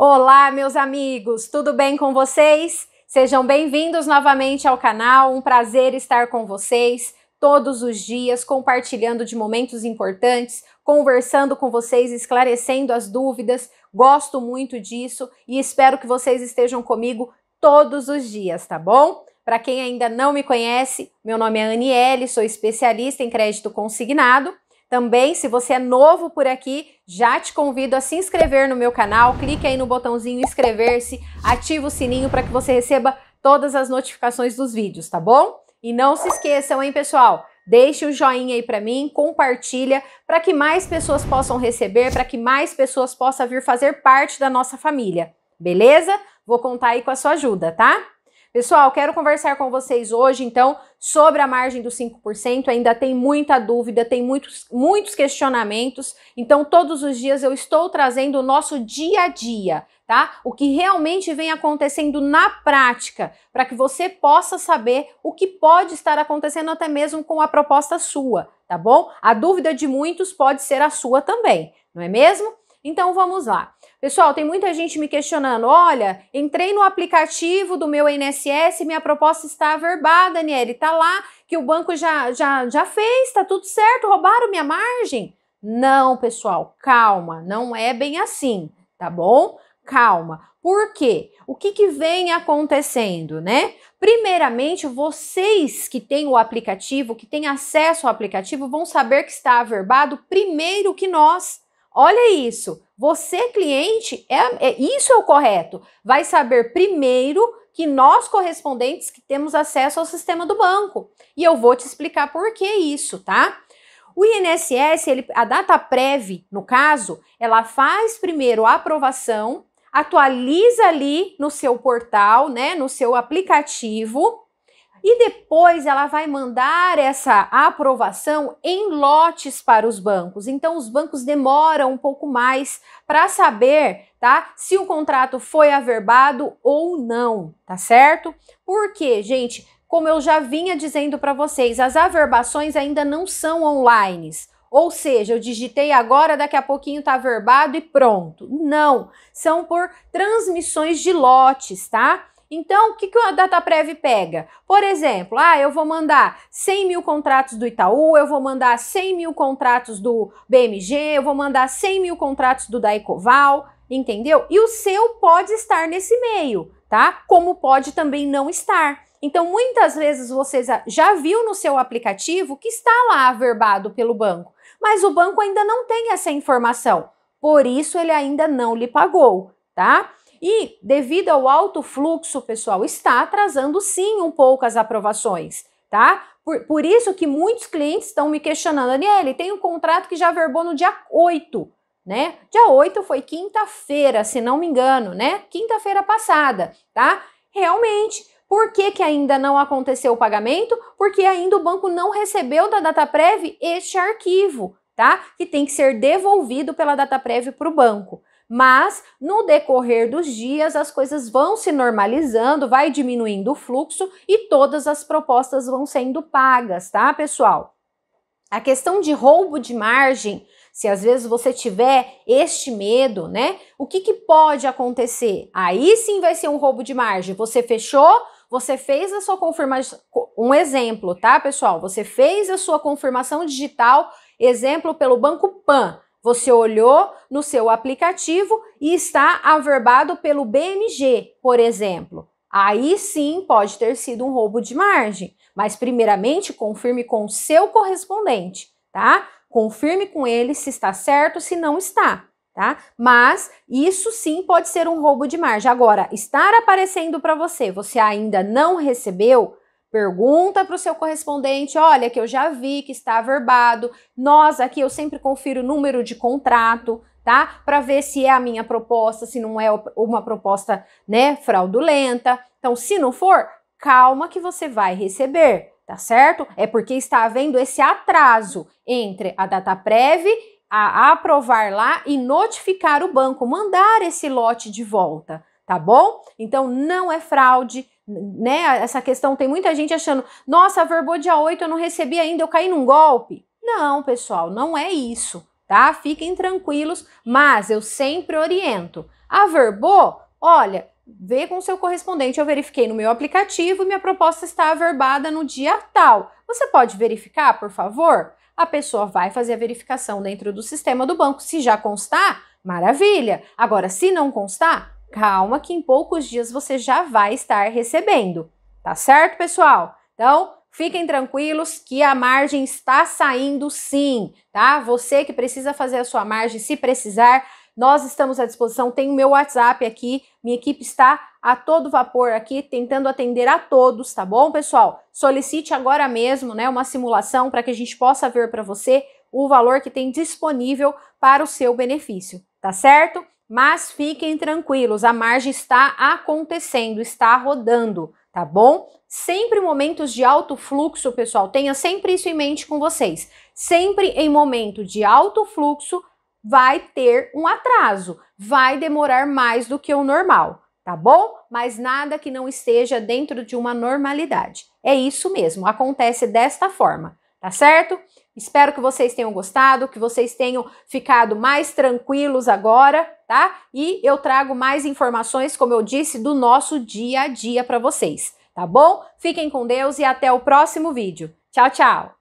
Olá, meus amigos, tudo bem com vocês? Sejam bem-vindos novamente ao canal, um prazer estar com vocês todos os dias, compartilhando de momentos importantes, conversando com vocês, esclarecendo as dúvidas. Gosto muito disso e espero que vocês estejam comigo todos os dias, tá bom? Para quem ainda não me conhece, meu nome é Aniele, sou especialista em crédito consignado também, se você é novo por aqui, já te convido a se inscrever no meu canal, clique aí no botãozinho inscrever-se, ativa o sininho para que você receba todas as notificações dos vídeos, tá bom? E não se esqueçam, hein, pessoal? Deixe um joinha aí para mim, compartilha para que mais pessoas possam receber, para que mais pessoas possam vir fazer parte da nossa família. Beleza? Vou contar aí com a sua ajuda, tá? Pessoal, quero conversar com vocês hoje, então, sobre a margem dos 5%. Ainda tem muita dúvida, tem muitos, muitos questionamentos. Então, todos os dias eu estou trazendo o nosso dia a dia, tá? O que realmente vem acontecendo na prática, para que você possa saber o que pode estar acontecendo até mesmo com a proposta sua, tá bom? A dúvida de muitos pode ser a sua também, não é mesmo? Então vamos lá. Pessoal, tem muita gente me questionando: olha, entrei no aplicativo do meu INSS, minha proposta está averbada, Daniele, tá lá que o banco já, já, já fez, tá tudo certo, roubaram minha margem. Não, pessoal, calma, não é bem assim, tá bom? Calma. Por quê? O que, que vem acontecendo, né? Primeiramente, vocês que têm o aplicativo, que têm acesso ao aplicativo, vão saber que está averbado primeiro que nós. Olha isso. Você, cliente, é, é, isso é o correto. Vai saber primeiro que nós correspondentes que temos acesso ao sistema do banco. E eu vou te explicar por que isso, tá? O INSS, ele, a data prévia, no caso, ela faz primeiro a aprovação, atualiza ali no seu portal, né, no seu aplicativo, e depois ela vai mandar essa aprovação em lotes para os bancos. Então os bancos demoram um pouco mais para saber, tá? Se o contrato foi averbado ou não, tá certo? Porque, gente, como eu já vinha dizendo para vocês, as averbações ainda não são online. Ou seja, eu digitei agora, daqui a pouquinho tá averbado e pronto. Não, são por transmissões de lotes, tá? Então, o que, que a DataPrev pega? Por exemplo, ah, eu vou mandar 100 mil contratos do Itaú, eu vou mandar 100 mil contratos do BMG, eu vou mandar 100 mil contratos do Daicoval, entendeu? E o seu pode estar nesse meio, tá? Como pode também não estar. Então, muitas vezes você já viu no seu aplicativo que está lá averbado pelo banco, mas o banco ainda não tem essa informação. Por isso, ele ainda não lhe pagou, tá? E, devido ao alto fluxo, pessoal, está atrasando sim um pouco as aprovações, tá? Por, por isso que muitos clientes estão me questionando, Daniele, tem um contrato que já verbou no dia 8, né? Dia 8 foi quinta-feira, se não me engano, né? Quinta-feira passada, tá? Realmente, por que, que ainda não aconteceu o pagamento? Porque ainda o banco não recebeu da Data Prévia este arquivo, tá? Que tem que ser devolvido pela Data Prévia para o banco mas no decorrer dos dias as coisas vão se normalizando, vai diminuindo o fluxo e todas as propostas vão sendo pagas, tá, pessoal? A questão de roubo de margem, se às vezes você tiver este medo, né? O que, que pode acontecer? Aí sim vai ser um roubo de margem. Você fechou, você fez a sua confirmação. Um exemplo, tá, pessoal? Você fez a sua confirmação digital, exemplo pelo Banco Pan. Você olhou no seu aplicativo e está averbado pelo BMG, por exemplo. Aí sim pode ter sido um roubo de margem, mas primeiramente confirme com o seu correspondente, tá? Confirme com ele se está certo, se não está, tá? Mas isso sim pode ser um roubo de margem. Agora, estar aparecendo para você, você ainda não recebeu, Pergunta para o seu correspondente, olha que eu já vi que está averbado. Nós aqui eu sempre confiro o número de contrato, tá? Para ver se é a minha proposta, se não é uma proposta, né, fraudulenta. Então, se não for, calma que você vai receber, tá certo? É porque está havendo esse atraso entre a data prévia a aprovar lá e notificar o banco, mandar esse lote de volta tá bom? Então não é fraude, né? Essa questão tem muita gente achando, nossa, verbou dia 8, eu não recebi ainda, eu caí num golpe. Não, pessoal, não é isso, tá? Fiquem tranquilos, mas eu sempre oriento. Averbou? Olha, vê com seu correspondente, eu verifiquei no meu aplicativo e minha proposta está averbada no dia tal. Você pode verificar, por favor? A pessoa vai fazer a verificação dentro do sistema do banco. Se já constar, maravilha. Agora, se não constar, calma que em poucos dias você já vai estar recebendo. Tá certo, pessoal? Então, fiquem tranquilos que a margem está saindo sim, tá? Você que precisa fazer a sua margem, se precisar, nós estamos à disposição. Tem o meu WhatsApp aqui, minha equipe está a todo vapor aqui, tentando atender a todos, tá bom, pessoal? Solicite agora mesmo, né, uma simulação para que a gente possa ver para você o valor que tem disponível para o seu benefício, tá certo? Mas fiquem tranquilos, a margem está acontecendo, está rodando, tá bom? Sempre momentos de alto fluxo, pessoal, tenha sempre isso em mente com vocês. Sempre em momento de alto fluxo vai ter um atraso, vai demorar mais do que o normal, tá bom? Mas nada que não esteja dentro de uma normalidade. É isso mesmo, acontece desta forma tá certo? Espero que vocês tenham gostado, que vocês tenham ficado mais tranquilos agora, tá? E eu trago mais informações, como eu disse, do nosso dia a dia para vocês, tá bom? Fiquem com Deus e até o próximo vídeo. Tchau, tchau!